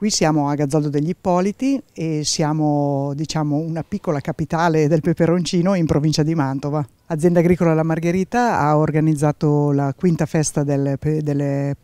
Qui siamo a Gazzaldo degli Ippoliti e siamo diciamo, una piccola capitale del peperoncino in provincia di Mantova. Azienda Agricola La Margherita ha organizzato la quinta festa del, del eh,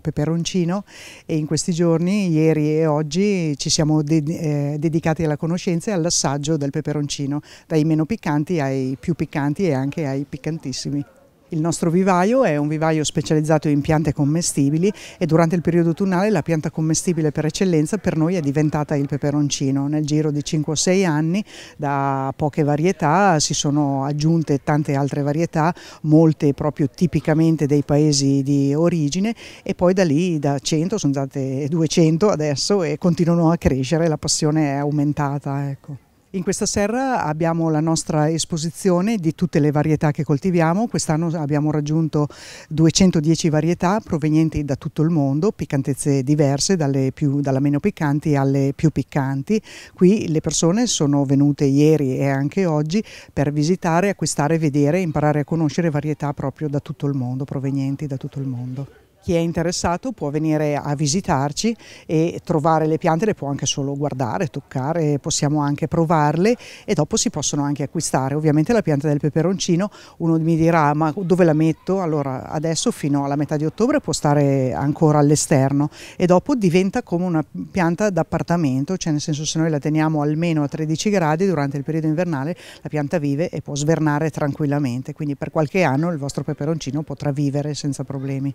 peperoncino e in questi giorni, ieri e oggi, ci siamo de eh, dedicati alla conoscenza e all'assaggio del peperoncino, dai meno piccanti ai più piccanti e anche ai piccantissimi. Il nostro vivaio è un vivaio specializzato in piante commestibili e durante il periodo autunnale la pianta commestibile per eccellenza per noi è diventata il peperoncino. Nel giro di 5 o 6 anni da poche varietà si sono aggiunte tante altre varietà, molte proprio tipicamente dei paesi di origine e poi da lì da 100 sono state 200 adesso e continuano a crescere, la passione è aumentata. Ecco. In questa serra abbiamo la nostra esposizione di tutte le varietà che coltiviamo, quest'anno abbiamo raggiunto 210 varietà provenienti da tutto il mondo, piccantezze diverse, più, dalla meno piccanti alle più piccanti. Qui le persone sono venute ieri e anche oggi per visitare, acquistare, vedere, imparare a conoscere varietà proprio da tutto il mondo, provenienti da tutto il mondo. Chi è interessato può venire a visitarci e trovare le piante, le può anche solo guardare, toccare, possiamo anche provarle e dopo si possono anche acquistare. Ovviamente la pianta del peperoncino, uno mi dirà ma dove la metto? Allora adesso fino alla metà di ottobre può stare ancora all'esterno e dopo diventa come una pianta d'appartamento, cioè nel senso se noi la teniamo almeno a 13 gradi durante il periodo invernale la pianta vive e può svernare tranquillamente, quindi per qualche anno il vostro peperoncino potrà vivere senza problemi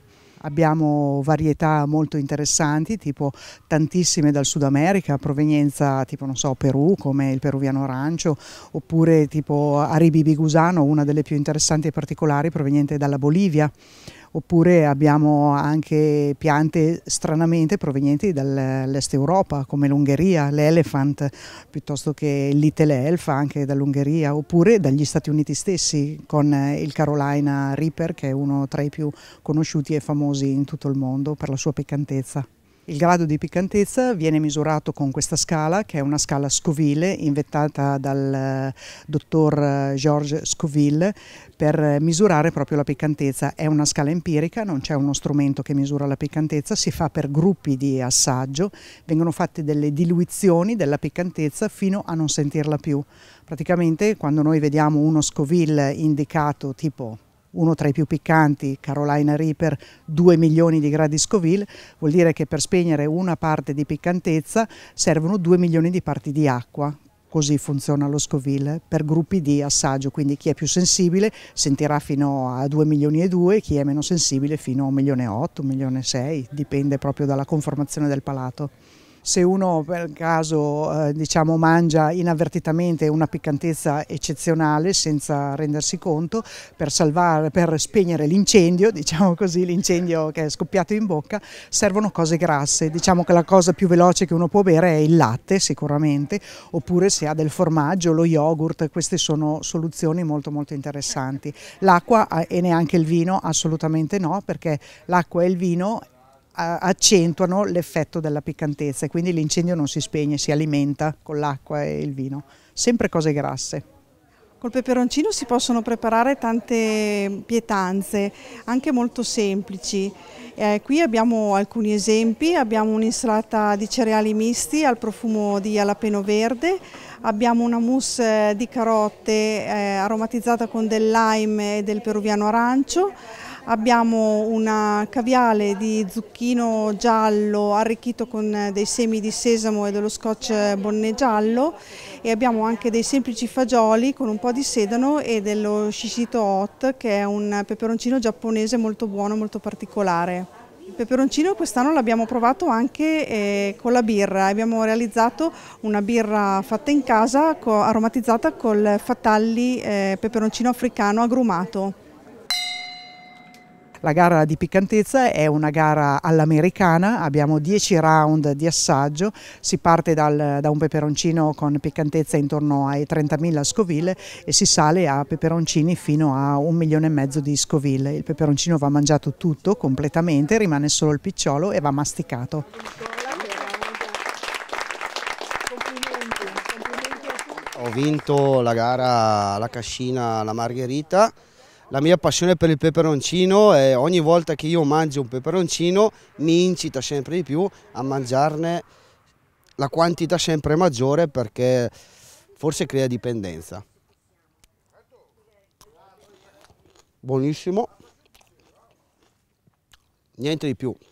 abbiamo varietà molto interessanti, tipo tantissime dal Sud America, provenienza tipo non so, Perù come il peruviano arancio, oppure tipo Aribi Bigusano, una delle più interessanti e particolari proveniente dalla Bolivia oppure abbiamo anche piante stranamente provenienti dall'est Europa come l'Ungheria, l'elephant piuttosto che l'itelelfa anche dall'Ungheria oppure dagli Stati Uniti stessi con il Carolina Reaper che è uno tra i più conosciuti e famosi in tutto il mondo per la sua piccantezza. Il grado di piccantezza viene misurato con questa scala, che è una scala Scoville, inventata dal eh, dottor eh, Georges Scoville per misurare proprio la piccantezza. È una scala empirica, non c'è uno strumento che misura la piccantezza, si fa per gruppi di assaggio, vengono fatte delle diluizioni della piccantezza fino a non sentirla più. Praticamente quando noi vediamo uno Scoville indicato tipo uno tra i più piccanti, Carolina Reaper, 2 milioni di gradi Scoville, vuol dire che per spegnere una parte di piccantezza servono 2 milioni di parti di acqua. Così funziona lo Scoville per gruppi di assaggio, quindi chi è più sensibile sentirà fino a 2 milioni e 2, chi è meno sensibile fino a 1 milione e 8, 1 milione e 6, dipende proprio dalla conformazione del palato se uno per caso eh, diciamo, mangia inavvertitamente una piccantezza eccezionale senza rendersi conto, per, salvare, per spegnere l'incendio, diciamo così, l'incendio che è scoppiato in bocca, servono cose grasse. Diciamo che la cosa più veloce che uno può bere è il latte sicuramente, oppure se ha del formaggio, lo yogurt, queste sono soluzioni molto molto interessanti. L'acqua eh, e neanche il vino assolutamente no, perché l'acqua e il vino accentuano l'effetto della piccantezza e quindi l'incendio non si spegne, si alimenta con l'acqua e il vino. Sempre cose grasse. Col peperoncino si possono preparare tante pietanze, anche molto semplici. Eh, qui abbiamo alcuni esempi, abbiamo un'insalata di cereali misti al profumo di alapeno verde, abbiamo una mousse eh, di carote eh, aromatizzata con del lime e del peruviano arancio, abbiamo un caviale di zucchino giallo arricchito con dei semi di sesamo e dello scotch bonne giallo e abbiamo anche dei semplici fagioli con un po' di sedano e dello shishito hot che è un peperoncino giapponese molto buono, molto particolare. Il peperoncino quest'anno l'abbiamo provato anche eh, con la birra, abbiamo realizzato una birra fatta in casa co aromatizzata col fatalli eh, peperoncino africano agrumato. La gara di piccantezza è una gara all'americana, abbiamo 10 round di assaggio, si parte dal, da un peperoncino con piccantezza intorno ai 30.000 scoville e si sale a peperoncini fino a un milione e mezzo di scoville. Il peperoncino va mangiato tutto completamente, rimane solo il picciolo e va masticato. Ho vinto la gara alla cascina alla Margherita la mia passione per il peperoncino è ogni volta che io mangio un peperoncino mi incita sempre di più a mangiarne la quantità sempre maggiore perché forse crea dipendenza. Buonissimo, niente di più.